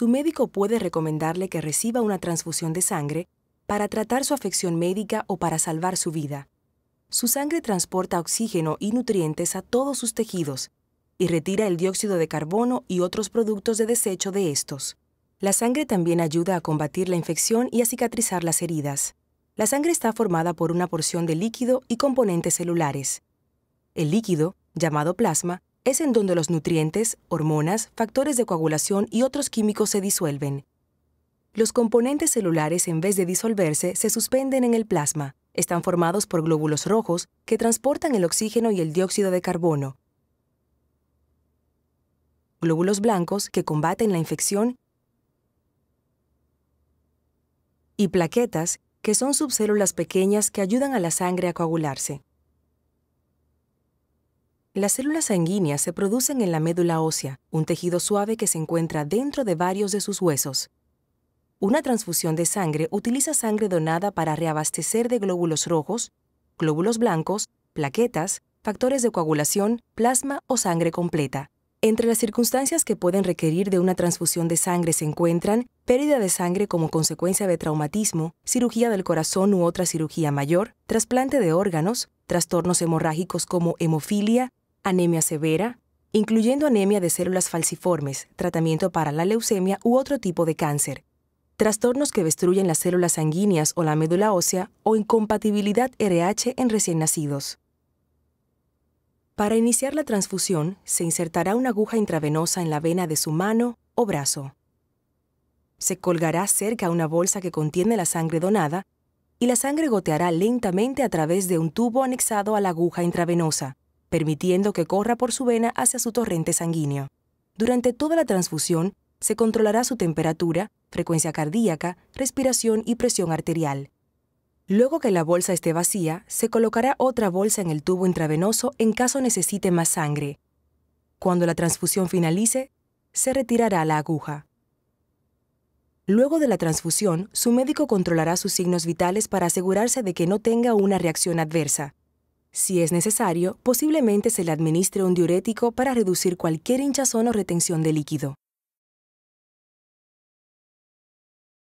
su médico puede recomendarle que reciba una transfusión de sangre para tratar su afección médica o para salvar su vida. Su sangre transporta oxígeno y nutrientes a todos sus tejidos y retira el dióxido de carbono y otros productos de desecho de estos. La sangre también ayuda a combatir la infección y a cicatrizar las heridas. La sangre está formada por una porción de líquido y componentes celulares. El líquido, llamado plasma, es en donde los nutrientes, hormonas, factores de coagulación y otros químicos se disuelven. Los componentes celulares en vez de disolverse se suspenden en el plasma. Están formados por glóbulos rojos que transportan el oxígeno y el dióxido de carbono. Glóbulos blancos que combaten la infección y plaquetas que son subcélulas pequeñas que ayudan a la sangre a coagularse. Las células sanguíneas se producen en la médula ósea, un tejido suave que se encuentra dentro de varios de sus huesos. Una transfusión de sangre utiliza sangre donada para reabastecer de glóbulos rojos, glóbulos blancos, plaquetas, factores de coagulación, plasma o sangre completa. Entre las circunstancias que pueden requerir de una transfusión de sangre se encuentran pérdida de sangre como consecuencia de traumatismo, cirugía del corazón u otra cirugía mayor, trasplante de órganos, trastornos hemorrágicos como hemofilia, anemia severa, incluyendo anemia de células falciformes, tratamiento para la leucemia u otro tipo de cáncer, trastornos que destruyen las células sanguíneas o la médula ósea o incompatibilidad RH en recién nacidos. Para iniciar la transfusión, se insertará una aguja intravenosa en la vena de su mano o brazo. Se colgará cerca una bolsa que contiene la sangre donada y la sangre goteará lentamente a través de un tubo anexado a la aguja intravenosa, permitiendo que corra por su vena hacia su torrente sanguíneo. Durante toda la transfusión, se controlará su temperatura, frecuencia cardíaca, respiración y presión arterial. Luego que la bolsa esté vacía, se colocará otra bolsa en el tubo intravenoso en caso necesite más sangre. Cuando la transfusión finalice, se retirará la aguja. Luego de la transfusión, su médico controlará sus signos vitales para asegurarse de que no tenga una reacción adversa. Si es necesario, posiblemente se le administre un diurético para reducir cualquier hinchazón o retención de líquido.